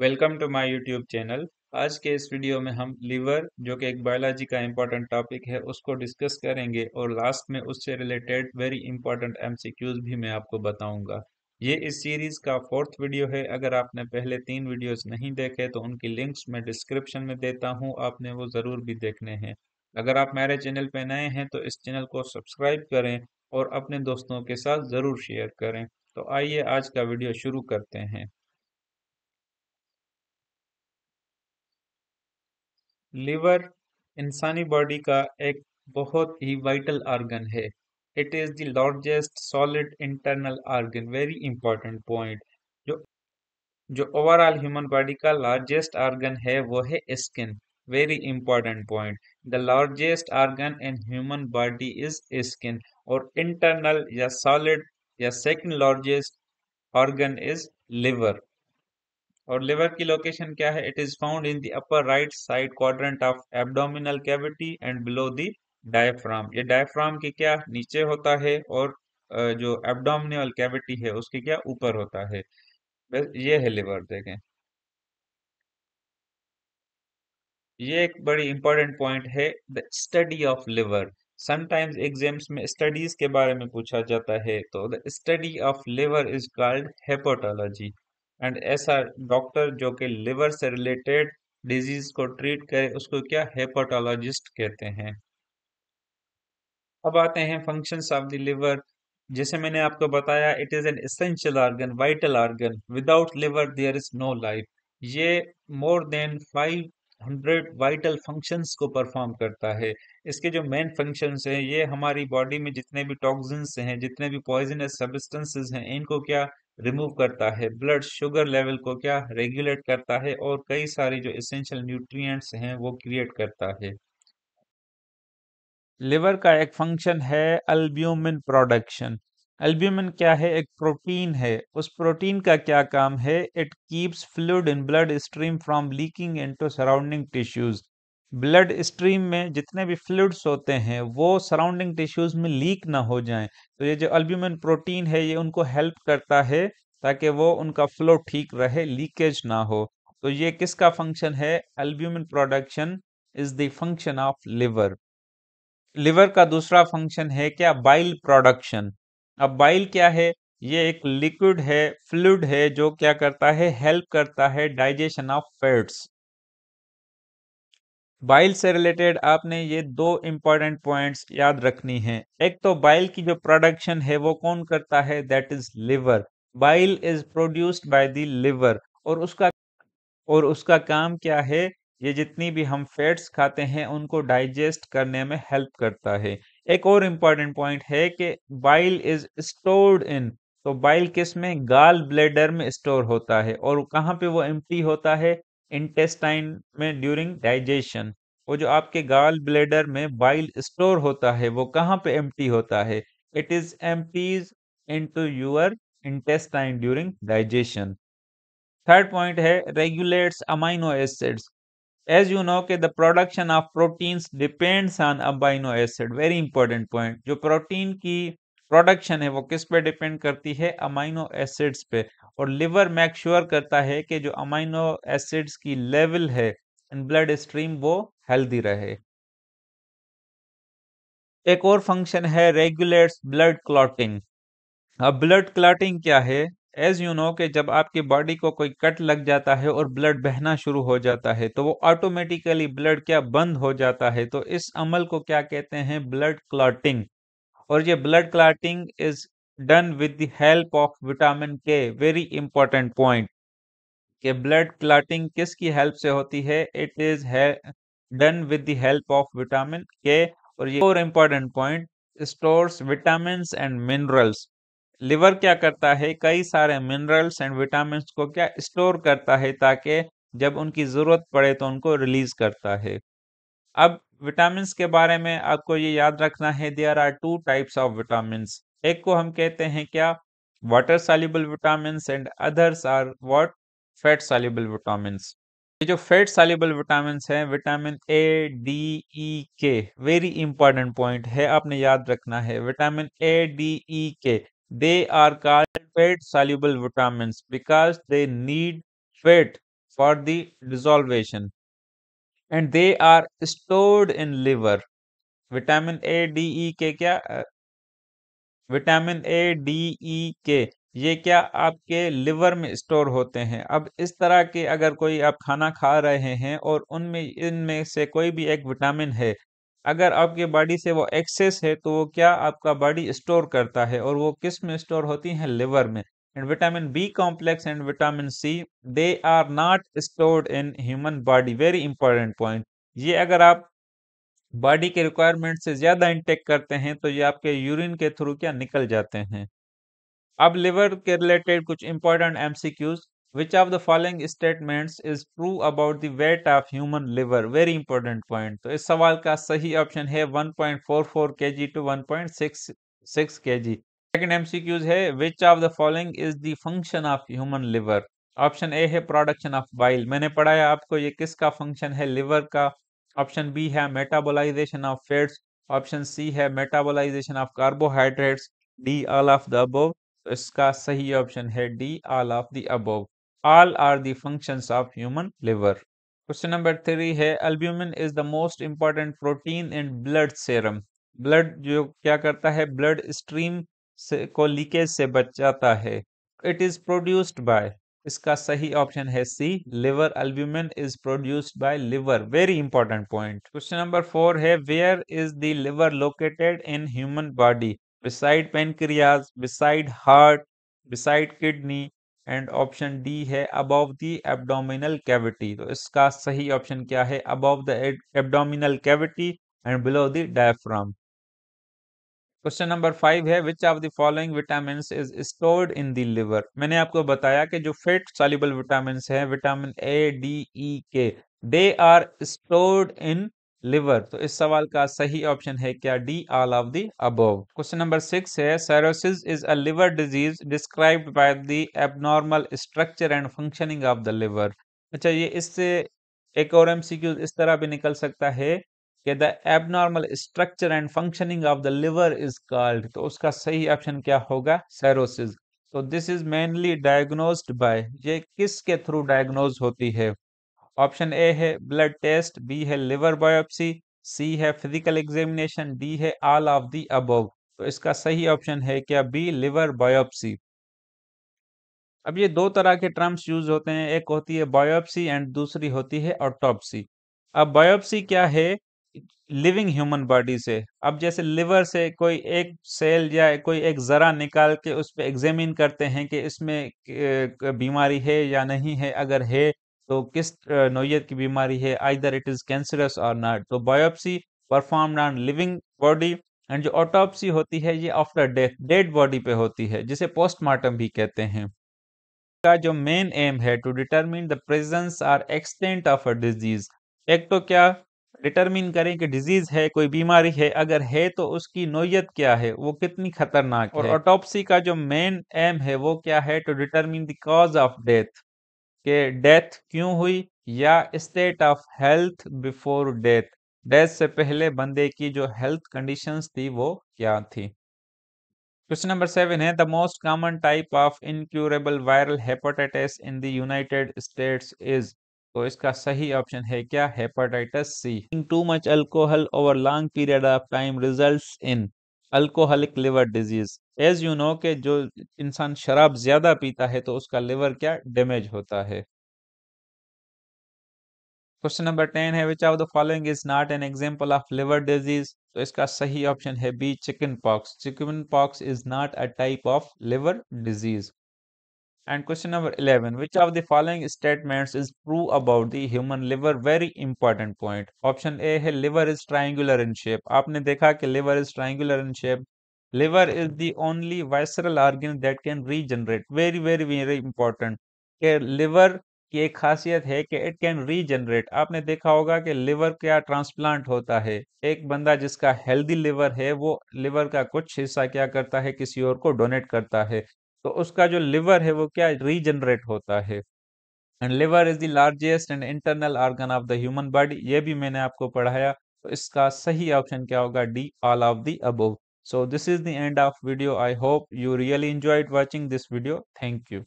Welcome to my YouTube channel आज के इस वीडियो में हम लीवर जो कि एक बायोलॉजी का इम्पोर्टेंट टॉपिक है उसको डिस्कस करेंगे और लास्ट में उससे रिलेटेड वेरी इंपॉर्टेंट एमसीक्यूज भी मैं आपको बताऊंगा ये इस सीरीज का फोर्थ वीडियो है अगर आपने पहले तीन वीडियोस नहीं देखे तो उनकी लिंक्स मैं डिस्क्रिप्शन में देता हूँ आपने वो ज़रूर भी देखने हैं अगर आप मेरे चैनल पर नए हैं तो इस चैनल को सब्सक्राइब करें और अपने दोस्तों के साथ ज़रूर शेयर करें तो आइए आज का वीडियो शुरू करते हैं लिवर इंसानी बॉडी का एक बहुत ही वाइटल ऑर्गन है it is the largest solid internal organ very important point जो जो ओवरऑल ह्यूमन बॉडी का लार्जेस्ट ऑर्गन है वो है skin very important point the largest organ in human body is skin और इंटरनल या सॉलिड या second largest organ is liver और लिवर की लोकेशन क्या है it is found in the upper right side quadrant of abdominal cavity and below the diaphragm ये diaphragm के क्या नीचे होता है और जो एब्डोमिनल कैविटी है उसके क्या ऊपर होता है ये है लिवर देखें ये एक बड़ी इंपॉर्टेंट पॉइंट है the study of liver sometimes exams में स्टडीज के बारे में पूछा जाता है तो the study of liver is called hepatology and ऐसा डॉक्टर जो कि लिवर से रिलेटेड डिजीज को ट्रीट करे उसको क्या हेपाटोलॉजिस्ट कहते हैं अब आते हैं फंक्शंस ऑफ द लिवर जैसे मैंने आपको बताया it is an essential organ vital organ without liver there is no life ये more than five hundred vital functions को परफॉर्म करता है इसके जो मेन फंक्शंस हैं ये हमारी बॉडी में जितने भी टॉक्सिन्स हैं जितने भी पॉइजनस सब्सटेंसेस हैं इनको क्या रिमूव करता है ब्लड शुगर लेवल को क्या रेगुलेट करता है और कई सारे जो इसेंशियल न्यूट्रिएंट्स हैं वो क्रिएट करता है लिवर का एक फंक्शन है अल्ब्यूमिन प्रोडक्शन एल्ब्यूमिन क्या है एक प्रोटीन है उस प्रोटीन का क्या काम है it keeps fluid in blood stream from leaking into surrounding tissues blood stream में जितने भी फ्लूड्स होते हैं वो सराउंडिंग टिश्यूज में लीक ना हो जाएं तो ये जो अल्ब्यूमिन प्रोटीन है ये उनको हेल्प करता है ताकि वो उनका फ्लो ठीक रहे लीकेज ना हो तो ये किसका फंक्शन है albumin production is the function of liver liver का दूसरा फंक्शन है क्या बाइल प्रोडक्शन अब बाइल क्या है ये एक लिक्विड है फ्लूड है जो क्या करता है हेल्प करता है डाइजेशन ऑफ फैट्स बाइल से रिलेटेड आपने ये दो इंपॉर्टेंट पॉइंट्स याद रखनी है एक तो बाइल की जो प्रोडक्शन है वो कौन करता है that is liver bile is produced by the liver और उसका और उसका काम क्या है ये जितनी भी हम फैट्स खाते हैं उनको डाइजेस्ट करने में हेल्प करता है एक और इम्पॉर्टेंट पॉइंट है कि बाइल इज स्टोर्ड इन तो बाइल किस में गाल ब्लेडर में स्टोर होता है और कहाँ पे वो एम्प्टी होता है इंटेस्टाइन में ड्यूरिंग डाइजेशन वो जो आपके गाल ब्लेडर में बाइल स्टोर होता है वो कहाँ पे एम्प्टी होता है it is empties into your intestine during digestion third point है regulates amino acids as you know के the production of protein depends on अम्बाइनो एसिड वेरी इंपॉर्टेंट पॉइंट जो प्रोटीन की प्रोडक्शन है वो किस पे डिपेंड करती है अमाइनो एसिड्स पे और लिवर मैक श्योर करता है कि जो अमाइनो एसिड्स की लेवल है इन ब्लड स्ट्रीम वो हेल्दी रहे एक और फंक्शन है रेगुलेट्स ब्लड क्लॉटिंग अब ब्लड क्लॉटिंग क्या है एज यू नो कि जब आपकी बॉडी को कोई कट लग जाता है और ब्लड बहना शुरू हो जाता है तो वो ऑटोमेटिकली ब्लड क्या बंद हो जाता है तो इस अमल को क्या कहते हैं ब्लड क्लॉटिंग और ये blood clotting is done with help of vitamin K very important point कि ब्लड क्लॉटिंग किसकी हेल्प से होती है it is done with the help of vitamin K और ये और important point stores vitamin and minerals liver क्या करता है कई सारे मिनरल्स एंड विटामिन को क्या स्टोर करता है ताकि जब उनकी ज़रूरत पड़े तो उनको रिलीज करता है अब विटामिन के बारे में आपको ये याद रखना है there are two types of vitamin एक को हम कहते हैं क्या water soluble vitamin and others are what fat soluble vitamin ये जो फैट सॉल्युबल विटामिन हैं vitamin A D E K very important point है आपने याद रखना है विटामिन ए डी ई के They are called fat soluble vitamins because they need fat for the dissolution and they are stored in liver. vitamin a d e k kya vitamin A D E K ये क्या आपके liver में store होते हैं अब इस तरह के अगर कोई आप खाना खा रहे हैं और उनमें इनमें से कोई भी एक विटामिन है अगर आपके बॉडी से वो एक्सेस है तो वो क्या आपका बॉडी स्टोर करता है और वो किस में स्टोर होती हैं लिवर में and vitamin B complex and vitamin C they are not stored in human body very important point ये अगर आप बॉडी के रिक्वायरमेंट से ज़्यादा इंटेक करते हैं तो ये आपके यूरिन के थ्रू क्या निकल जाते हैं अब लिवर के रिलेटेड कुछ important MCQs which of the following statements is true about the weight of human liver very important point तो इस सवाल का सही ऑप्शन है 1.44 kg to 1.66 kg second MCQs है which of the following is the function of human liver option A है production of bile मैंने पढ़ाया आपको ये किसका फंक्शन है लिवर का ऑप्शन बी है metabolization of fats option C है metabolization of carbohydrates D all of the above इसका सही ऑप्शन है D all of the above all are the functions of human liver. Question number three है albumin is the most important protein in blood serum. Blood जो क्या करता है blood stream से को लीकेज से बचाता है इट इज प्रोड्यूस्ड बाय इसका सही ऑप्शन है C liver albumin is produced by liver very important point question number four है where is the liver located in human body beside pancreas beside heart beside kidney and option D है above the abdominal cavity तो इसका सही option क्या है above the abdominal cavity and below the diaphragm question number five है which of the following vitamin is stored in the liver मैंने आपको बताया कि जो फेट सॉल्युबल विटामिन है vitamin A D E K they are stored in liver तो इस सवाल का सही ऑप्शन है क्या D all of the above question number six है cirrhosis is a liver disease described by the abnormal structure and functioning of the liver अच्छा ये इससे एक और एमसीक्यू इस तरह भी निकल सकता है कि the abnormal structure and functioning of the liver is called तो उसका सही ऑप्शन क्या होगा सैरोसिस तो this is mainly diagnosed by ये किसके थ्रू डायग्नोज होती है ऑप्शन ए है ब्लड टेस्ट बी है लिवर बायोप्सी सी है फिजिकल एग्जामिनेशन डी है ऑल ऑफ दी अबोव तो इसका सही ऑप्शन है क्या बी लिवर बायोप्सी अब ये दो तरह के टर्म्स यूज होते हैं एक होती है बायोप्सी एंड दूसरी होती है ऑटोप्सी अब बायोप्सी क्या है लिविंग ह्यूमन बॉडी से अब जैसे लिवर से कोई एक सेल या कोई एक ज़रा निकाल के उस पर एग्जामिन करते हैं कि इसमें बीमारी है या नहीं है अगर है तो किस नोयत की बीमारी है either it is cancerous or not तो biopsy perform on living body and जो ऑटोप्सी होती है ये आफ्टर डेथ डेड बॉडी पे होती है जिसे पोस्टमार्टम भी कहते हैं का जो मेन एम है टू डिटरमिन द प्रेजेंस और एक्सटेंट ऑफ अ डिजीज एक तो क्या डिटरमिन करें कि डिजीज है कोई बीमारी है अगर है तो उसकी नोयत क्या है वो कितनी खतरनाक और ऑटोप्सी का जो मेन एम है वो क्या है to determine the cause of death कि डेथ क्यों हुई या state of health before death death से पहले बंदे की जो हेल्थ कंडीशंस थी वो क्या थी क्वेश्चन नंबर सेवन है the most common type of incurable viral hepatitis in the United States is तो इसका सही ऑप्शन है क्या hepatitis C too much alcohol over long period of time results in alcoholic liver disease as you know के जो इंसान शराब ज्यादा पीता है तो उसका लिवर क्या डैमेज होता है क्वेश्चन नंबर टेन है which of the following is not an example of liver disease तो इसका सही ऑप्शन है B chicken pox chicken pox is not a type of liver disease and question number eleven which of the following statement is true about the human liver very important point option A है liver is triangular in shape आपने देखा कि liver is triangular in shape liver is the only visceral organ that can regenerate very very very important के liver की एक खासियत है कि इट कैन रीजनरेट आपने देखा होगा कि लिवर क्या ट्रांसप्लांट होता है एक बंदा जिसका हेल्दी लिवर है वो लिवर का कुछ हिस्सा क्या करता है किसी और को डोनेट करता है तो उसका जो लिवर है वो क्या रीजनरेट होता है and liver is the largest and internal organ of the human body ये भी मैंने आपको पढ़ाया तो इसका सही ऑप्शन क्या होगा D all of the above So this is the end of video. I hope you really enjoyed watching this video. Thank you.